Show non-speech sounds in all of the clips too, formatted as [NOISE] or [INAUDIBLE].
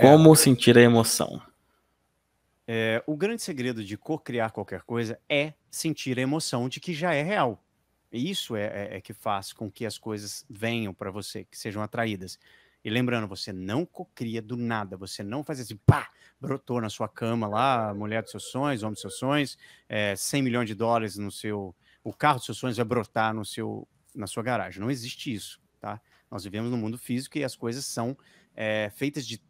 É, Como é, sentir a emoção? É, o grande segredo de co-criar qualquer coisa é sentir a emoção de que já é real. E isso é, é, é que faz com que as coisas venham para você, que sejam atraídas. E lembrando, você não cocria do nada, você não faz assim, pá, brotou na sua cama lá, mulher dos seus sonhos, homem dos seus sonhos, é, 100 milhões de dólares no seu. O carro dos seus sonhos vai brotar no seu, na sua garagem. Não existe isso, tá? Nós vivemos no mundo físico e as coisas são é, feitas de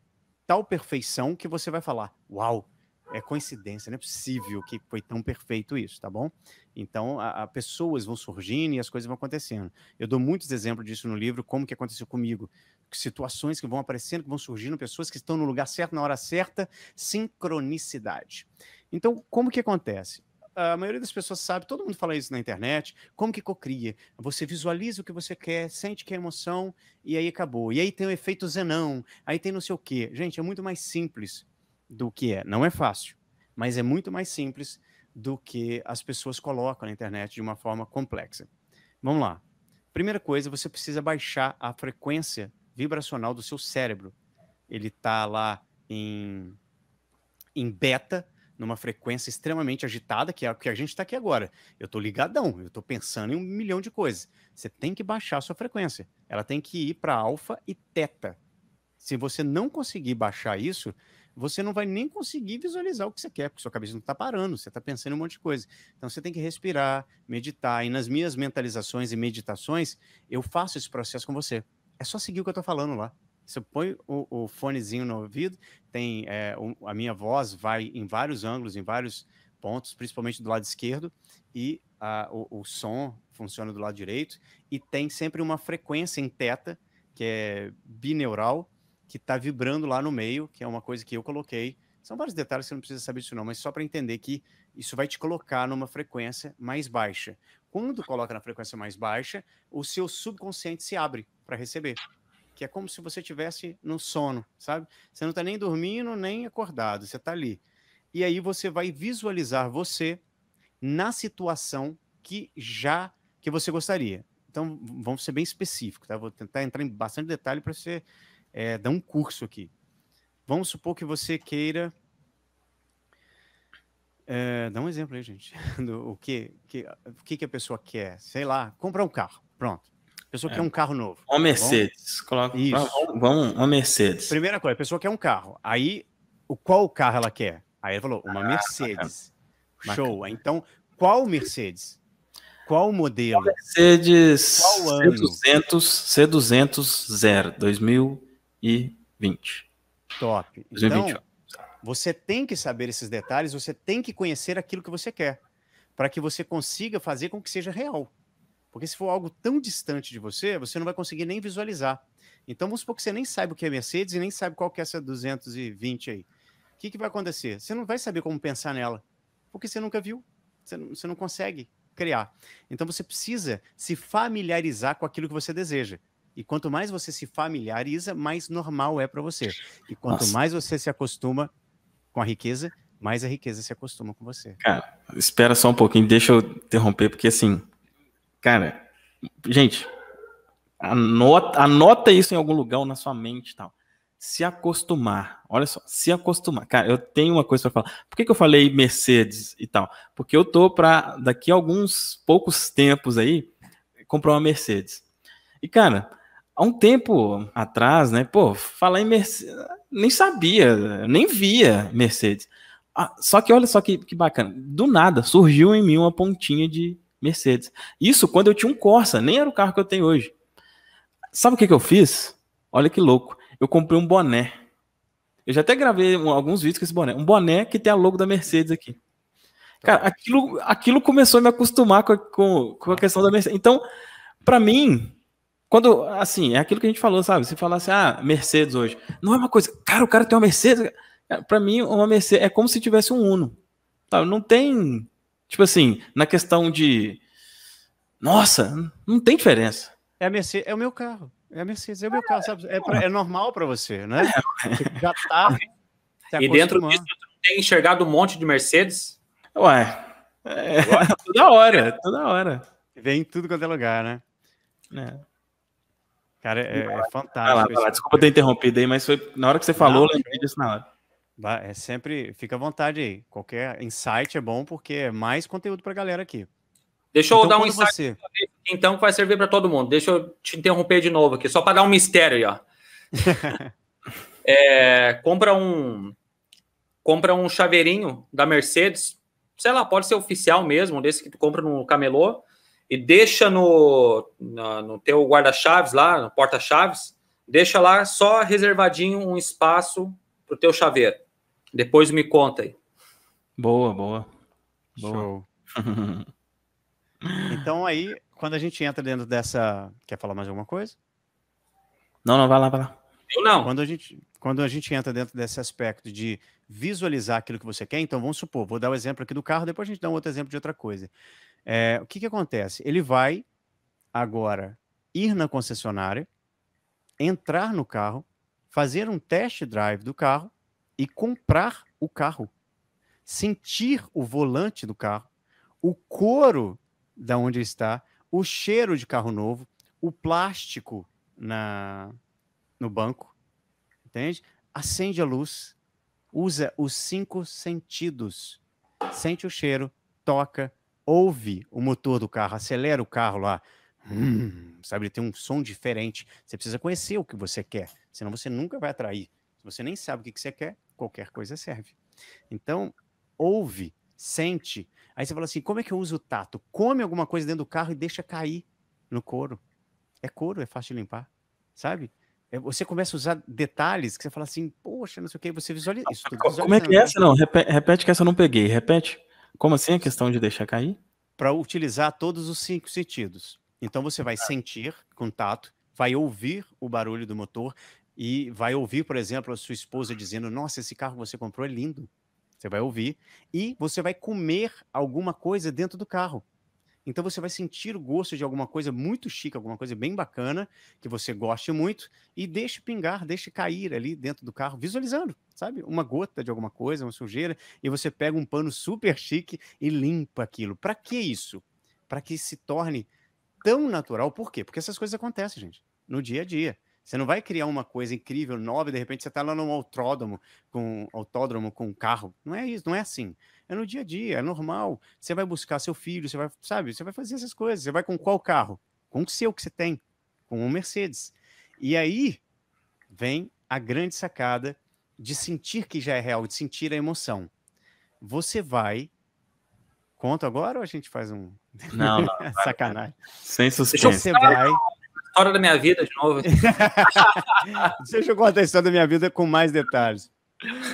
tal perfeição que você vai falar: Uau, é coincidência, não é possível que foi tão perfeito isso, tá bom? Então, a, a, pessoas vão surgindo e as coisas vão acontecendo. Eu dou muitos exemplos disso no livro, como que aconteceu comigo. Situações que vão aparecendo, que vão surgindo, pessoas que estão no lugar certo, na hora certa, sincronicidade. Então, como que acontece? a maioria das pessoas sabe, todo mundo fala isso na internet, como que cocria? Você visualiza o que você quer, sente que é emoção e aí acabou. E aí tem o efeito Zenão, aí tem não sei o quê. Gente, é muito mais simples do que é. Não é fácil, mas é muito mais simples do que as pessoas colocam na internet de uma forma complexa. Vamos lá. Primeira coisa, você precisa baixar a frequência vibracional do seu cérebro. Ele está lá em, em beta, numa frequência extremamente agitada, que é o que a gente está aqui agora. Eu estou ligadão, eu estou pensando em um milhão de coisas. Você tem que baixar a sua frequência. Ela tem que ir para alfa e teta. Se você não conseguir baixar isso, você não vai nem conseguir visualizar o que você quer, porque sua cabeça não está parando, você está pensando em um monte de coisa. Então você tem que respirar, meditar. E nas minhas mentalizações e meditações, eu faço esse processo com você. É só seguir o que eu estou falando lá. Você põe o, o fonezinho no ouvido, tem é, o, a minha voz vai em vários ângulos, em vários pontos, principalmente do lado esquerdo, e a, o, o, som funciona do lado direito, e tem sempre uma frequência em teta, que é bineural, que está vibrando lá no meio, que é uma coisa que eu coloquei. São vários detalhes que você não precisa saber disso não, mas só para entender que isso vai te colocar numa frequência mais baixa. Quando coloca na frequência mais baixa, o seu subconsciente se abre para receber que é como se você tivesse no sono, sabe? Você não está nem dormindo, nem acordado, você está ali. E aí você vai visualizar você na situação que já que você gostaria. Então, vamos ser bem específicos, tá? Vou tentar entrar em bastante detalhe para você é, dar um curso aqui. Vamos supor que você queira. É, dá um exemplo aí, gente. [LAUGHS] Do, o que, que, o que, que a pessoa quer? Sei lá, comprar um carro. Pronto. A pessoa é. quer um carro novo. Uma tá Mercedes. Tá Coloca. Isso. Vamos, uma Mercedes. Primeira coisa, a pessoa quer um carro. Aí, o qual carro ela quer? Aí ele falou, uma ah, Mercedes. Bacana. Show. Bacana. Então, qual Mercedes? Qual modelo? Mercedes qual ano? C200, C200 Zero 2020. Top. Então, você tem que saber esses detalhes, você tem que conhecer aquilo que você quer, para que você consiga fazer com que seja real. Porque se for algo tão distante de você, você não vai conseguir nem visualizar. Então vamos supor que você nem sabe o que é Mercedes e nem sabe qual que é essa 220 aí. O que, que vai acontecer? Você não vai saber como pensar nela, porque você nunca viu, você não, você não consegue criar. Então você precisa se familiarizar com aquilo que você deseja. E quanto mais você se familiariza, mais normal é para você. E quanto Nossa. mais você se acostuma com a riqueza, mais a riqueza se acostuma com você. Cara, espera só um pouquinho, deixa eu interromper, porque assim, Cara, gente, anota, anota isso em algum lugar na sua mente e tal. Se acostumar, olha só, se acostumar. Cara, eu tenho uma coisa para falar. Por que, que eu falei Mercedes e tal? Porque eu tô para daqui a alguns poucos tempos aí comprar uma Mercedes. E cara, há um tempo atrás, né? Pô, falar em Mercedes, nem sabia, nem via Mercedes. Ah, só que olha só que, que bacana, do nada surgiu em mim uma pontinha de Mercedes. Isso quando eu tinha um Corsa, nem era o carro que eu tenho hoje. Sabe o que, que eu fiz? Olha que louco. Eu comprei um boné. Eu já até gravei alguns vídeos com esse boné. Um boné que tem a logo da Mercedes aqui. Tá. Cara, aquilo, aquilo começou a me acostumar com a, com, com a ah. questão da Mercedes. Então, para mim, quando, assim, é aquilo que a gente falou, sabe? Se falasse, ah, Mercedes hoje, não é uma coisa, cara, o cara tem uma Mercedes. Para mim, uma Mercedes é como se tivesse um Uno. Não tem Tipo assim, na questão de. Nossa, não tem diferença. É, a Mercedes, é o meu carro. É a Mercedes, é o meu carro, sabe? É, pra, é normal para você, né? É. Já tá. [LAUGHS] e dentro disso, tu tem enxergado um monte de Mercedes? Ué, é, [LAUGHS] toda hora, toda hora. Vem tudo quanto é lugar, né? É. Cara, é, é fantástico. Vai lá, vai lá. Desculpa ter interrompido aí, mas foi na hora que você falou, não, eu lembrei disso na hora. É sempre, fica à vontade aí. Qualquer insight é bom porque é mais conteúdo para a galera aqui. Deixa eu então, dar um insight, você... então, que vai servir para todo mundo. Deixa eu te interromper de novo aqui, só para dar um mistério aí, ó. [LAUGHS] é, compra um compra um chaveirinho da Mercedes, sei lá, pode ser oficial mesmo, desse que tu compra no camelô, e deixa no, no, no teu guarda-chaves lá, no porta-chaves, deixa lá só reservadinho um espaço pro teu chaveiro. Depois me conta aí. Boa, boa. boa. Show. [LAUGHS] então aí, quando a gente entra dentro dessa. Quer falar mais alguma coisa? Não, não, vai lá, vai lá. Eu não. Quando a gente, quando a gente entra dentro desse aspecto de visualizar aquilo que você quer, então vamos supor, vou dar o um exemplo aqui do carro, depois a gente dá um outro exemplo de outra coisa. É, o que, que acontece? Ele vai agora ir na concessionária, entrar no carro, fazer um test drive do carro e comprar o carro, sentir o volante do carro, o couro da onde está, o cheiro de carro novo, o plástico na no banco, entende? Acende a luz, usa os cinco sentidos, sente o cheiro, toca, ouve o motor do carro, acelera o carro lá, hum, sabe? Ele tem um som diferente. Você precisa conhecer o que você quer, senão você nunca vai atrair. Se você nem sabe o que, que você quer, qualquer coisa serve. Então, ouve, sente. Aí você fala assim: como é que eu uso o tato? Come alguma coisa dentro do carro e deixa cair no couro. É couro, é fácil de limpar, sabe? É, você começa a usar detalhes que você fala assim, poxa, não sei o que, você visualiza isso. Como é que é essa? Não, repete, repete que essa eu não peguei. Repete. Como assim a questão de deixar cair? Para utilizar todos os cinco sentidos. Então você vai tá. sentir contato, vai ouvir o barulho do motor, e vai ouvir, por exemplo, a sua esposa dizendo: Nossa, esse carro que você comprou é lindo. Você vai ouvir e você vai comer alguma coisa dentro do carro. Então você vai sentir o gosto de alguma coisa muito chique, alguma coisa bem bacana, que você goste muito, e deixe pingar, deixe cair ali dentro do carro, visualizando, sabe? Uma gota de alguma coisa, uma sujeira, e você pega um pano super chique e limpa aquilo. Para que isso? Para que se torne tão natural. Por quê? Porque essas coisas acontecem, gente, no dia a dia. Você não vai criar uma coisa incrível, nova, e de repente você está lá num autódromo com autódromo com um carro. Não é isso, não é assim. É no dia a dia, é normal. Você vai buscar seu filho, você vai, sabe, você vai fazer essas coisas. Você vai com qual carro? Com o seu que você tem, com um Mercedes. E aí vem a grande sacada de sentir que já é real, de sentir a emoção. Você vai. Conto agora ou a gente faz um. Não, não [LAUGHS] Sacanagem. Sem suspense. Você vai história da minha vida de novo. [LAUGHS] Deixa eu contar a história da minha vida com mais detalhes.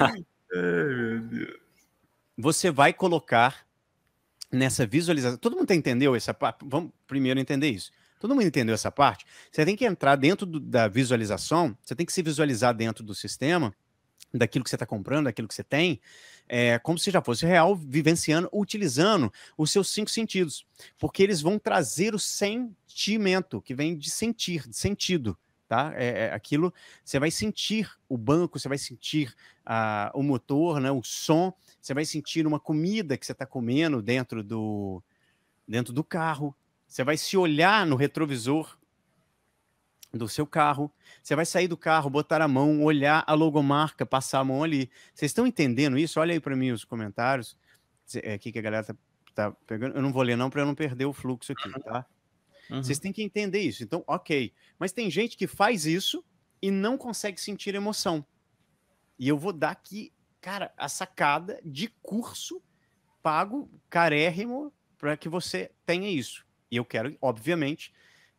Ai, Você vai colocar nessa visualização. Todo mundo entendeu essa parte? Vamos primeiro entender isso. Todo mundo entendeu essa parte? Você tem que entrar dentro do, da visualização, você tem que se visualizar dentro do sistema, daquilo que você está comprando, daquilo que você tem, é, como se já fosse real, vivenciando, utilizando os seus cinco sentidos, porque eles vão trazer o sentimento, que vem de sentir, de sentido. Tá? É, é aquilo você vai sentir o banco, você vai sentir ah, o motor, né, o som, você vai sentir uma comida que você está comendo dentro do, dentro do carro, você vai se olhar no retrovisor do seu carro. Você vai sair do carro, botar a mão, olhar a logomarca, passar a mão ali. Vocês estão entendendo isso? Olha aí para mim os comentários. É aqui que a galera tá, tá pegando. Eu não vou ler não para eu não perder o fluxo aqui, tá? Uhum. Vocês têm que entender isso. Então, ok. Mas tem gente que faz isso e não consegue sentir emoção. E eu vou dar aqui, cara, a sacada de curso pago carérrimo para que você tenha isso. E eu quero, obviamente,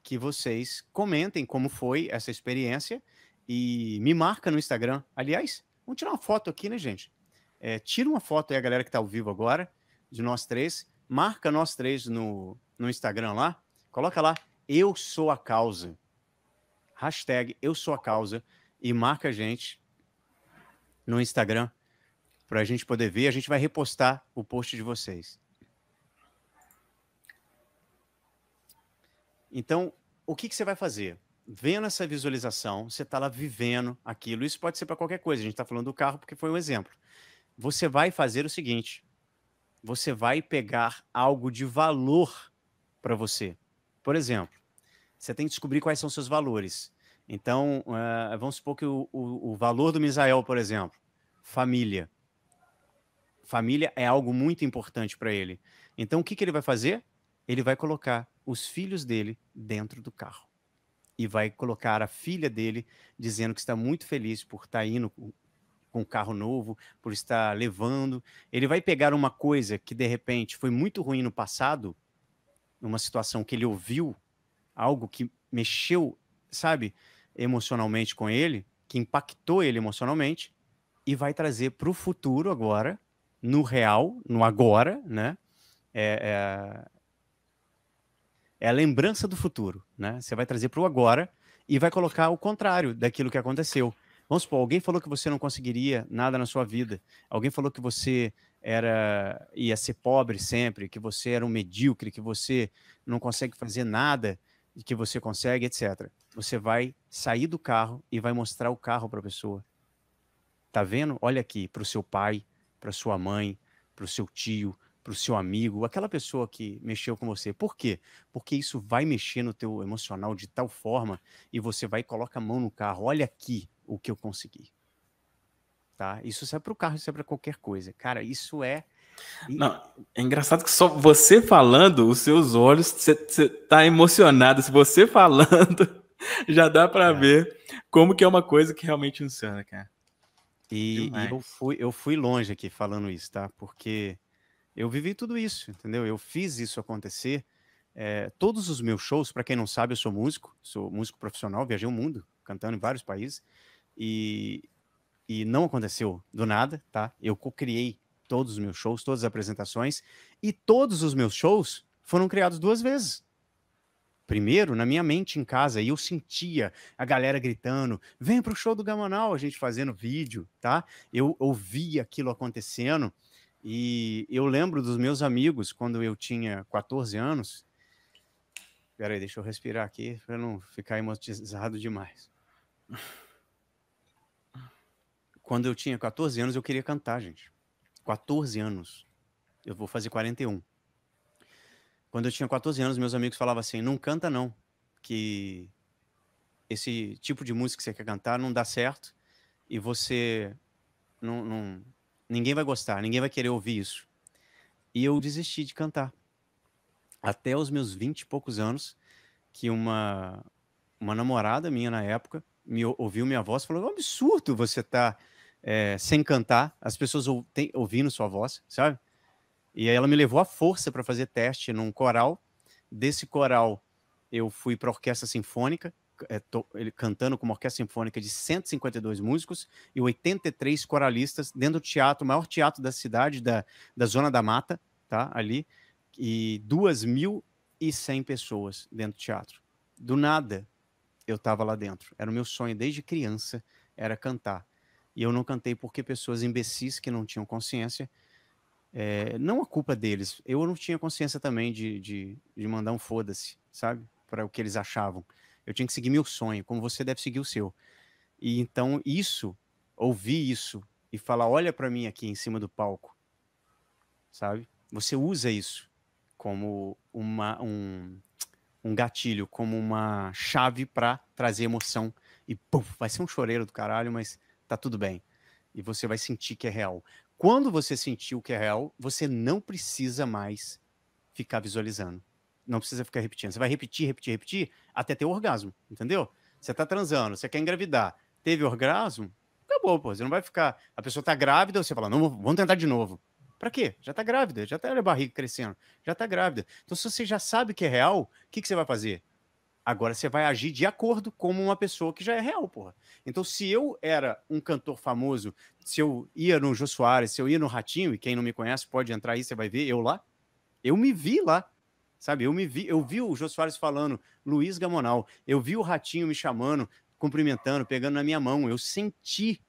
que vocês comentem como foi essa experiência e me marca no Instagram. Aliás, vamos tirar uma foto aqui, né, gente? É, tira uma foto aí, a galera que está ao vivo agora, de nós três. Marca nós três no, no Instagram lá. Coloca lá, eu sou a causa. Hashtag eu sou a causa. E marca a gente no Instagram para a gente poder ver. A gente vai repostar o post de vocês. Então, o que, que você vai fazer? Vendo essa visualização, você está lá vivendo aquilo. Isso pode ser para qualquer coisa. A gente está falando do carro porque foi um exemplo. Você vai fazer o seguinte: você vai pegar algo de valor para você. Por exemplo, você tem que descobrir quais são seus valores. Então, uh, vamos supor que o, o, o valor do Misael, por exemplo, família. Família é algo muito importante para ele. Então, o que, que ele vai fazer? Ele vai colocar os filhos dele dentro do carro. E vai colocar a filha dele dizendo que está muito feliz por estar tá indo com um carro novo, por estar levando. Ele vai pegar uma coisa que de repente foi muito ruim no passado, uma situação que ele ouviu, algo que mexeu, sabe, emocionalmente com ele, que impactou ele emocionalmente, e vai trazer para o futuro agora, no real, no agora, né? É, é, é a lembrança do futuro, né? Você vai trazer para o agora e vai colocar o contrário daquilo que aconteceu. Vamos supor, alguém falou que você não conseguiria nada na sua vida. Alguém falou que você era ia ser pobre sempre, que você era um medíocre, que você não consegue fazer nada e que você consegue, etc. Você vai sair do carro e vai mostrar o carro para a pessoa. Tá vendo? Olha aqui para o seu pai, para sua mãe, para o seu tio, para o seu amigo, aquela pessoa que mexeu com você. Por quê? Porque isso vai mexer no teu emocional de tal forma e você vai e coloca a mão no carro. Olha aqui o que eu consegui. Tá? Isso serve para o carro, isso serve para qualquer coisa. Cara, isso é não, é engraçado que só você falando, os seus olhos, você está emocionado. Se você [LAUGHS] falando, já dá para é. ver como que é uma coisa que realmente funciona, cara. E, e, eu, fui, eu fui longe aqui falando isso, tá? Porque eu vivi tudo isso, entendeu? Eu fiz isso acontecer. É, todos os meus shows, para quem não sabe, eu sou músico, sou músico profissional, viajei o mundo cantando em vários países e, e não aconteceu do nada, tá? Eu co-criei todos os meus shows, todas as apresentações e todos os meus shows foram criados duas vezes. Primeiro, na minha mente em casa, e eu sentia a galera gritando: vem pro show do Gamanal, a gente fazendo vídeo, tá? Eu ouvia aquilo acontecendo e eu lembro dos meus amigos quando eu tinha 14 anos. Peraí, deixa eu respirar aqui para não ficar hipnotizado demais. Quando eu tinha 14 anos, eu queria cantar, gente. 14 anos. Eu vou fazer 41. Quando eu tinha 14 anos, meus amigos falavam assim: não canta, não, que esse tipo de música que você quer cantar não dá certo e você não, ninguém vai gostar, ninguém vai querer ouvir isso. E eu desisti de cantar. Até os meus vinte e poucos anos, que uma, uma namorada minha na época me ouviu minha voz e falou: é um absurdo você tá é, sem cantar, as pessoas ou, tem, ouvindo sua voz, sabe? E aí ela me levou à força para fazer teste num coral. Desse coral, eu fui para a orquestra sinfônica é, to, ele cantando com uma orquestra sinfônica de 152 músicos e 83 coralistas dentro do teatro, o maior teatro da cidade, da, da Zona da Mata, tá? Ali, e 2.100 pessoas dentro do teatro. Do nada, eu estava lá dentro. Era o meu sonho desde criança, era cantar. E eu não cantei porque pessoas imbecis que não tinham consciência é, não a culpa deles. Eu não tinha consciência também de, de, de mandar um foda-se, sabe? Para o que eles achavam eu tinha que seguir meu sonho, como você deve seguir o seu. E então isso, ouvir isso e falar, olha para mim aqui em cima do palco, sabe? Você usa isso como uma, um, um gatilho, como uma chave para trazer emoção e puff, vai ser um choreiro do caralho, mas tá tudo bem. E você vai sentir que é real. Quando você sentir o que é real, você não precisa mais ficar visualizando não precisa ficar repetindo. Você vai repetir, repetir, repetir até ter orgasmo, entendeu? Você tá transando, você quer engravidar, teve orgasmo, acabou, pô. Você não vai ficar. A pessoa tá grávida, você fala, não, vamos tentar de novo. Pra quê? Já tá grávida, já tá a barriga crescendo, já tá grávida. Então, se você já sabe que é real, o que, que você vai fazer? Agora você vai agir de acordo como uma pessoa que já é real, porra. Então, se eu era um cantor famoso, se eu ia no Jô Soares, se eu ia no Ratinho, e quem não me conhece pode entrar aí, você vai ver eu lá. Eu me vi lá. Sabe, eu me vi, eu vi o Jô Soares falando, Luiz Gamonal, eu vi o Ratinho me chamando, cumprimentando, pegando na minha mão, eu senti,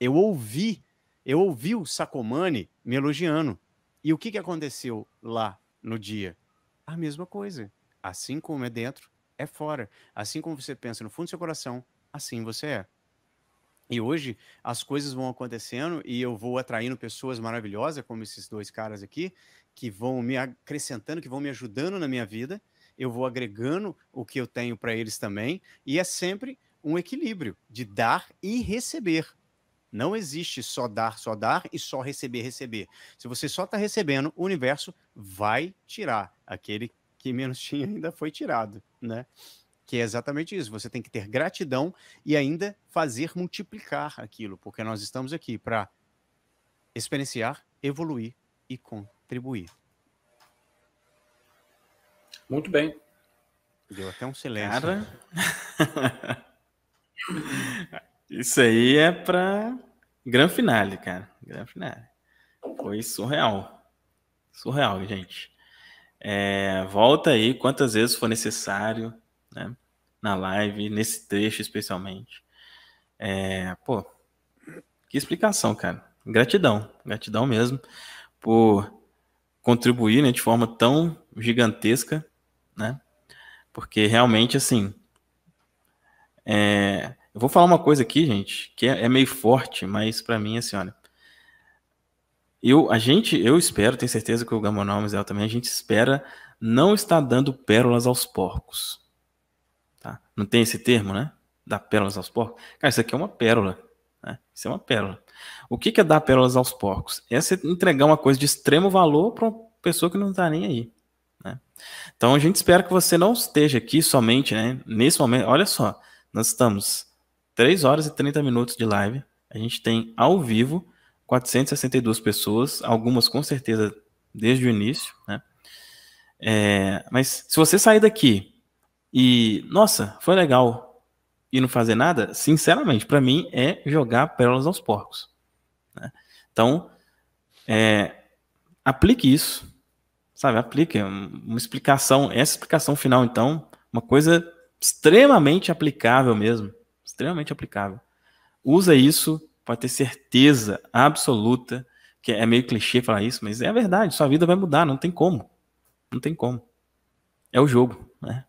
eu ouvi, eu ouvi o Sacomani me elogiando. E o que, que aconteceu lá no dia? A mesma coisa. Assim como é dentro, é fora. Assim como você pensa no fundo do seu coração, assim você é. E hoje as coisas vão acontecendo e eu vou atraindo pessoas maravilhosas, como esses dois caras aqui, que vão me acrescentando, que vão me ajudando na minha vida, eu vou agregando o que eu tenho para eles também, e é sempre um equilíbrio de dar e receber. Não existe só dar, só dar e só receber, receber. Se você só está recebendo, o universo vai tirar. Aquele que menos [LAUGHS] tinha ainda foi tirado, né? Que é exatamente isso. Você tem que ter gratidão e ainda fazer multiplicar aquilo, porque nós estamos aqui para experienciar, evoluir e contribuir retribuir. Muito bem. Deu até um silêncio. Cara... [LAUGHS] Isso aí é para gran finale, cara. Gran finale. Foi surreal. Surreal, gente. É, volta aí quantas vezes for necessário, né? Na live, nesse trecho especialmente. É, pô, que explicação, cara. Gratidão, gratidão mesmo por contribuir né, de forma tão gigantesca, né? Porque realmente, assim. É... Eu vou falar uma coisa aqui, gente, que é, é meio forte, mas para mim, assim, olha. Eu, a gente, eu espero, tenho certeza que o Gamonal Mizel também, a gente espera não estar dando pérolas aos porcos. Tá? Não tem esse termo, né? Dar pérolas aos porcos? Cara, isso aqui é uma pérola. Né? Isso é uma pérola. O que é dar pérolas aos porcos? É você entregar uma coisa de extremo valor para uma pessoa que não está nem aí. Né? Então a gente espera que você não esteja aqui somente, né? Nesse momento, olha só, nós estamos 3 horas e 30 minutos de live. A gente tem ao vivo 462 pessoas, algumas com certeza desde o início, né? É, mas se você sair daqui e, nossa, foi legal, e não fazer nada, sinceramente, para mim é jogar pérolas aos porcos. Né? Então, é, aplique isso, sabe? Aplique uma explicação, essa explicação final, então, uma coisa extremamente aplicável mesmo, extremamente aplicável. Usa isso, pode ter certeza absoluta que é meio clichê falar isso, mas é a verdade. Sua vida vai mudar, não tem como, não tem como. É o jogo, né?